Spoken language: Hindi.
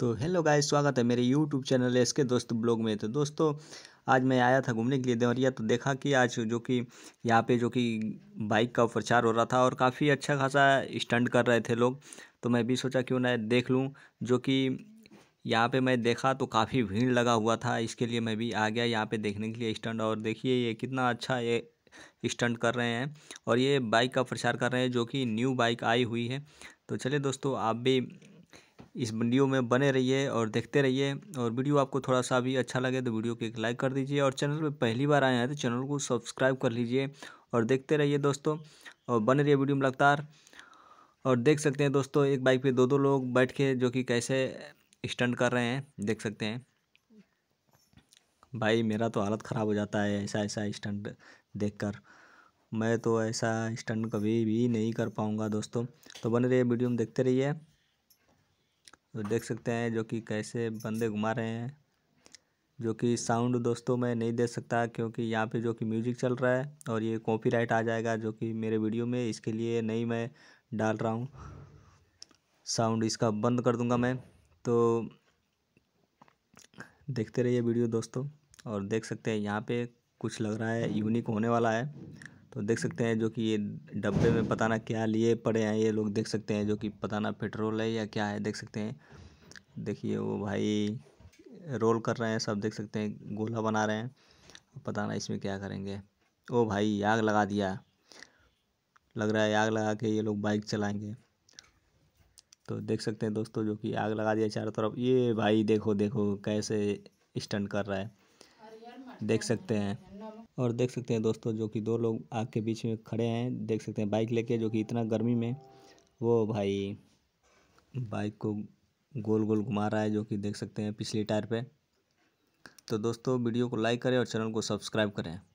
तो हेलो गाइस स्वागत है मेरे यूट्यूब चैनल एस के दोस्त ब्लॉग में तो दोस्तों आज मैं आया था घूमने के लिए देवरिया तो देखा कि आज जो कि यहाँ पे जो कि बाइक का प्रचार हो रहा था और काफ़ी अच्छा खासा स्टंट कर रहे थे लोग तो मैं भी सोचा क्यों ना देख लूँ जो कि यहाँ पे मैं देखा तो काफ़ी भीड़ लगा हुआ था इसके लिए मैं भी आ गया यहाँ पे देखने के लिए स्टंट और देखिए ये कितना अच्छा ये स्टंट कर रहे हैं और ये बाइक का प्रचार कर रहे हैं जो कि न्यू बाइक आई हुई है तो चलिए दोस्तों आप भी इस वीडियो में बने रहिए और देखते रहिए और वीडियो आपको थोड़ा सा भी अच्छा लगे तो वीडियो को एक लाइक कर दीजिए और चैनल पर पहली बार आए हैं तो चैनल को सब्सक्राइब कर लीजिए और देखते रहिए दोस्तों और बने रहिए वीडियो में लगातार और देख सकते हैं दोस्तों एक बाइक पे दो दो लोग बैठ के जो कि कैसे स्टंट कर रहे हैं देख सकते हैं भाई मेरा तो हालत ख़राब हो जाता है ऐसा ऐसा स्टंट देखकर मैं तो ऐसा स्टंट कभी भी नहीं कर पाऊँगा दोस्तों तो बने रहिए वीडियो में देखते रहिए तो देख सकते हैं जो कि कैसे बंदे घुमा रहे हैं जो कि साउंड दोस्तों मैं नहीं दे सकता क्योंकि यहाँ पे जो कि म्यूज़िक चल रहा है और ये कॉपीराइट आ जाएगा जो कि मेरे वीडियो में इसके लिए नहीं मैं डाल रहा हूँ साउंड इसका बंद कर दूँगा मैं तो देखते रहिए वीडियो दोस्तों और देख सकते हैं यहाँ पे कुछ लग रहा है यूनिक होने वाला है तो देख सकते हैं जो कि ये डब्बे में पता ना क्या लिए पड़े हैं ये लोग देख सकते हैं जो कि पता ना पेट्रोल है या क्या है देख सकते हैं देखिए वो भाई रोल कर रहे हैं सब देख सकते हैं गोला बना रहे हैं पता ना इसमें क्या करेंगे ओ भाई आग लगा दिया लग रहा है आग लगा के ये लोग बाइक चलाएंगे तो देख सकते हैं दोस्तों जो कि आग लगा दिया चारों तरफ ये भाई देखो देखो कैसे स्टंट कर रहा है देख सकते हैं और देख सकते हैं दोस्तों जो कि दो लोग आग के बीच में खड़े हैं देख सकते हैं बाइक लेके जो कि इतना गर्मी में वो भाई बाइक को गोल गोल घुमा रहा है जो कि देख सकते हैं पिछली टायर पे तो दोस्तों वीडियो को लाइक करें और चैनल को सब्सक्राइब करें